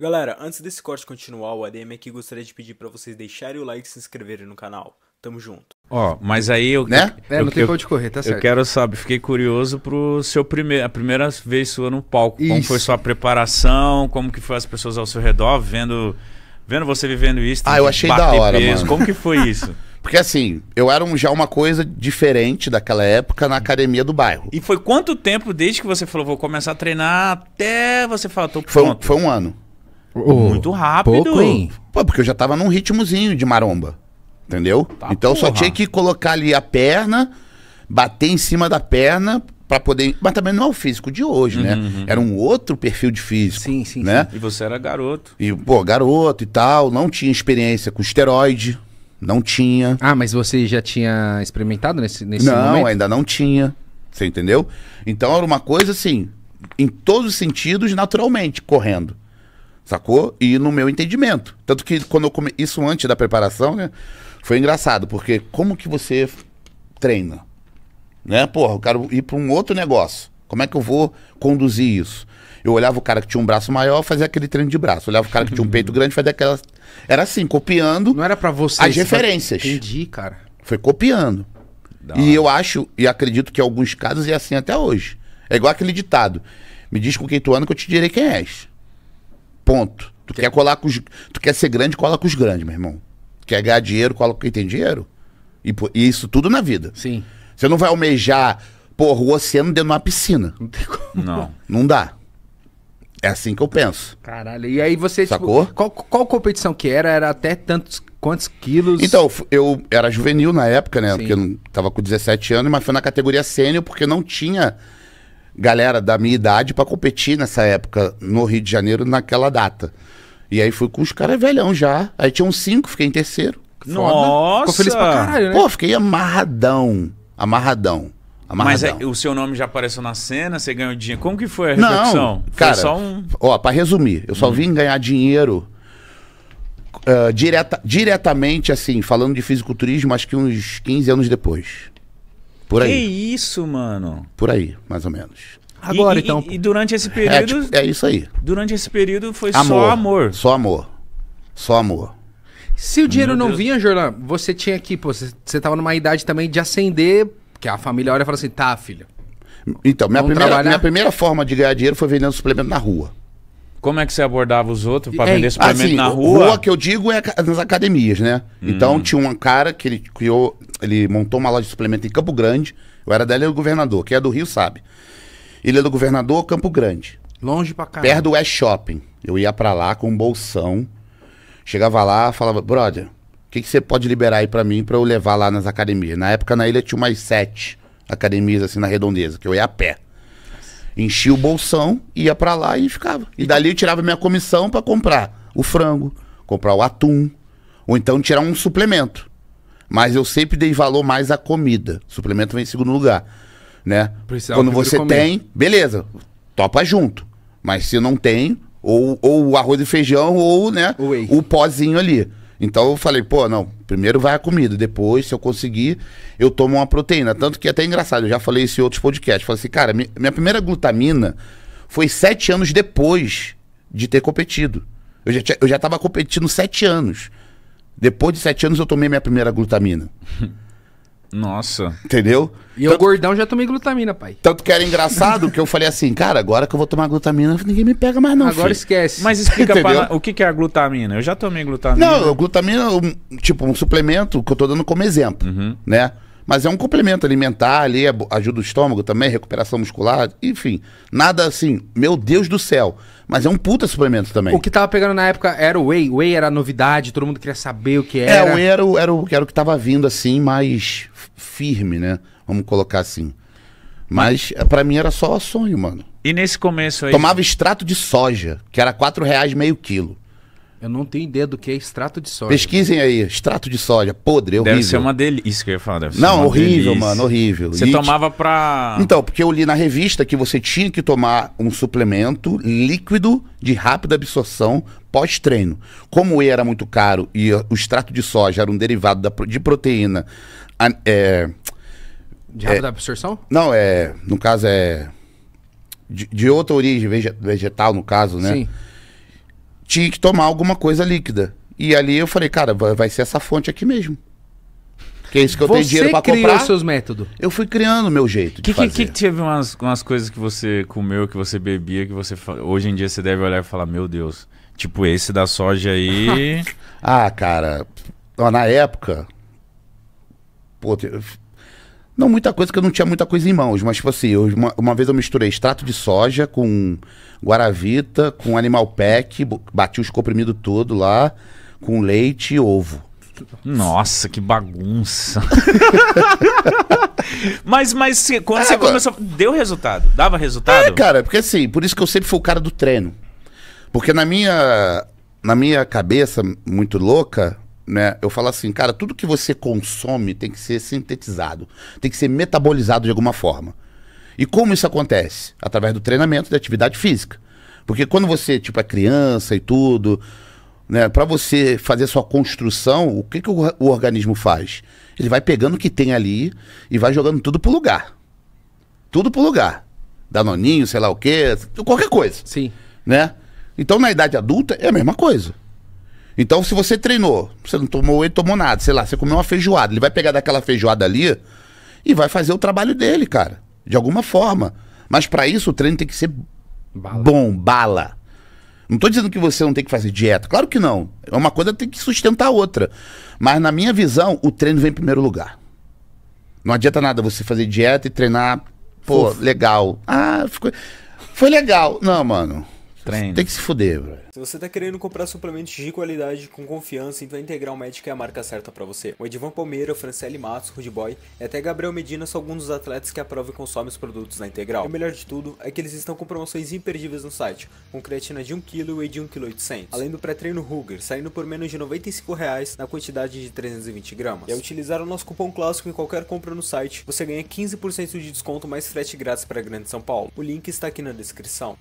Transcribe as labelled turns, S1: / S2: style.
S1: Galera, antes desse corte continuar, o ADM aqui gostaria de pedir para vocês deixarem o like e se inscreverem no canal. Tamo junto. Ó, oh, mas aí eu. Né? Eu, é, não eu, tem eu, de correr, tá certo. Eu quero saber, fiquei curioso pro seu primeiro. A primeira vez sua no palco. Isso. Como foi sua preparação? Como que foi as pessoas ao seu redor vendo. Vendo você vivendo isso? Ah, eu achei da hora, peso. mano. Como
S2: que foi isso? Porque assim, eu era um, já uma coisa diferente daquela época na academia do bairro.
S1: E foi quanto tempo desde que você falou, vou começar a
S2: treinar, até você falar, tô pronto? Foi um, foi um ano. Oh, muito rápido. Pouco, hein? Pô, porque eu já tava num ritmozinho de maromba. Entendeu? Tá então porra. só tinha que colocar ali a perna, bater em cima da perna para poder. Mas também não é o físico de hoje, uhum, né? Uhum. Era um outro perfil de físico. Sim, sim, né? Sim. E você era garoto. E, pô, garoto e tal, não tinha experiência com esteroide. Não tinha. Ah, mas você já tinha experimentado nesse, nesse não, momento? Não, ainda não tinha. Você entendeu? Então era uma coisa assim, em todos os sentidos, naturalmente, correndo. Sacou? E no meu entendimento. Tanto que quando eu Isso antes da preparação, né? Foi engraçado, porque como que você treina? Né? Porra, eu quero ir para um outro negócio. Como é que eu vou conduzir isso? Eu olhava o cara que tinha um braço maior, fazia aquele treino de braço. olhava o cara que tinha um peito grande, fazia aquela. Era assim, copiando. Não era para você. As referências. Foi... Entendi, cara. Foi copiando. Dá e eu acho, e acredito que em alguns casos é assim até hoje. É igual aquele ditado. Me diz com quem tu anda que eu te direi quem és. Ponto. Tu quer colar com os, Tu quer ser grande, cola com os grandes, meu irmão. Quer ganhar dinheiro, cola com quem tem dinheiro. E, e isso tudo na vida. Sim. Você não vai almejar, porra, o oceano dentro de uma piscina. Não tem como. Não. Não dá. É assim que eu penso. Caralho. E aí você. Tipo, Sacou? Tipo, qual, qual competição que era? Era até tantos. Quantos quilos? Então, eu era juvenil na época, né? Sim. Porque eu tava com 17 anos, mas foi na categoria sênior porque não tinha galera da minha idade para competir nessa época no Rio de Janeiro, naquela data. E aí fui com os caras velhão já. Aí tinha uns cinco, fiquei em terceiro. Foda. Nossa! Ficou feliz pra caralho, né? Pô, fiquei amarradão. Amarradão. Amarradão. Mas
S1: é, o seu nome já apareceu na cena, você ganhou dinheiro. Como que foi a recepção Não, cara, foi só um...
S2: ó, pra resumir, eu só uhum. vim ganhar dinheiro uh, direta, diretamente, assim, falando de fisiculturismo, acho que uns 15 anos depois. Por aí.
S1: Que isso, mano?
S2: Por aí, mais ou menos.
S1: Agora, e, então. E, e, durante esse é, período. É, tipo, é, isso aí. Durante esse período foi amor, só
S2: amor. Só amor. Só amor.
S1: Se o dinheiro Meu não Deus. vinha, Jordan, você tinha que. Pô, você, você tava numa idade também de acender, que a família olha e fala assim: tá, filho.
S2: Então, minha primeira, minha primeira forma de ganhar dinheiro foi vendendo suplemento na rua.
S1: Como é que você abordava os outros para é, vender assim, suplemento assim, na rua? Rua que
S2: eu digo é nas academias, né? Então, hum. Então tinha um cara que ele criou, ele montou uma loja de suplemento em Campo Grande. Eu era dela o governador, que é do Rio sabe. Ilha do Governador, Campo Grande. Longe pra cá. Perto do West Shopping. Eu ia pra lá com um bolsão. Chegava lá, falava, brother, o que, que você pode liberar aí pra mim pra eu levar lá nas academias? Na época na ilha tinha umas sete academias assim na redondeza, que eu ia a pé. Enchia o bolsão, ia pra lá e ficava. E dali eu tirava minha comissão pra comprar o frango, comprar o atum, ou então tirar um suplemento. Mas eu sempre dei valor mais à comida. Suplemento vem em segundo lugar né?
S1: Quando você comer. tem,
S2: beleza, topa junto. Mas se não tem, ou, ou o arroz e feijão, ou né, o pozinho ali. Então eu falei, pô, não, primeiro vai a comida, depois, se eu conseguir, eu tomo uma proteína. Tanto que é até engraçado, eu já falei isso em outros podcasts. Falei assim, cara, minha primeira glutamina foi sete anos depois de ter competido. Eu já, tinha, eu já tava competindo sete anos. Depois de sete anos eu tomei minha primeira glutamina. Nossa. Entendeu? E eu gordão já tomei
S1: glutamina, pai.
S2: Tanto que era engraçado que eu falei assim, cara, agora que eu vou tomar glutamina, ninguém me pega mais não, Agora filho. esquece. Mas explica Entendeu? pra
S1: o que é a glutamina? Eu já tomei glutamina.
S2: Não, glutamina, um, tipo, um suplemento que eu tô dando como exemplo, uhum. né? Mas é um complemento alimentar ali, é ajuda o estômago também, recuperação muscular, enfim. Nada assim, meu Deus do céu. Mas é um puta suplemento também. O que tava pegando na época era o whey. Whey era novidade,
S1: todo mundo queria saber o que É, o whey
S2: era o, era, o, era o que tava vindo assim, mas firme, né? Vamos colocar assim. Mas eh, para mim era só sonho, mano.
S1: E nesse começo
S2: aí. Tomava extrato de soja, que era quatro reais meio quilo. Eu não tenho ideia do que é extrato de soja. Pesquisem aí, extrato de soja, podre, horrível. Deve ser uma delícia, isso que eu ia falar. Deve não, horrível, delícia. mano, horrível. Você e tomava
S1: pra...
S2: Então, porque eu li na revista que você tinha que tomar um suplemento líquido de rápida absorção pós-treino. Como o whey era muito caro e o extrato de soja era um derivado da, de proteína. A, é, de rápida é, absorção? Não, é. No caso é. De, de outra origem, vegetal, no caso, né? Sim. Tinha que tomar alguma coisa líquida. E ali eu falei, cara, vai, vai ser essa fonte aqui mesmo. Que é isso que eu tenho dinheiro pra comprar. Você criou seus métodos? Eu fui criando o meu jeito que, de fazer. Que,
S1: que teve umas, umas coisas que você comeu, que você bebia, que você... Hoje em dia você deve olhar e falar, meu Deus... Tipo esse da soja aí.
S2: ah, cara. Na época. Pô, não muita coisa, que eu não tinha muita coisa em mãos, mas tipo assim, eu, uma, uma, vez eu misturei extrato de soja com guaravita, com animal pack, bati os comprimidos todo lá, com leite e ovo. Nossa, que bagunça.
S1: mas, mas quando é,
S2: você começou. Deu
S1: resultado? Dava resultado?
S2: É, cara, porque assim, por isso que eu sempre fui o cara do treino. Porque na minha, na minha cabeça muito louca, né, eu falo assim, cara, tudo que você consome tem que ser sintetizado, tem que ser metabolizado de alguma forma. E como isso acontece? Através do treinamento, da atividade física. Porque quando você, tipo, é criança e tudo, né, para você fazer sua construção, o que, que o, o, organismo faz? Ele vai pegando o que tem ali e vai jogando tudo pro lugar. Tudo pro lugar. Danoninho, sei lá o quê, qualquer coisa. Sim. Né? Então, na idade adulta, é a mesma coisa. Então, se você treinou, você não tomou ele, tomou nada, sei lá, você comeu uma feijoada, ele vai pegar daquela feijoada ali e vai fazer o trabalho dele, cara, de alguma forma. Mas para isso o treino tem que ser bala. bom, bala. Não tô dizendo que você não tem que fazer dieta, claro que não. É uma coisa tem que sustentar a outra. Mas na minha visão, o treino vem em primeiro lugar. Não adianta nada você fazer dieta e treinar, pô, Uf. legal. Ah, ficou... foi legal. Não, mano. Treino. Tem que se fuder, velho.
S1: Se você tá querendo comprar suplementos de qualidade com confiança, então a Integral Médica é a marca certa para você. O Edvan Palmeira, Franciele Matos, Rude Boy e até Gabriel Medina são alguns dos atletas que aprovam e consomem os produtos na Integral. E o melhor de tudo é que eles estão com promoções imperdíveis no site, com creatina de 1kg e de 1,8kg, além do pré-treino Ruger, saindo por menos de R$ 95,00 na quantidade de 320 gramas. E ao utilizar o nosso cupom clássico em qualquer compra no site, você ganha 15% de desconto mais frete grátis para Grande São Paulo. O link está aqui na descrição.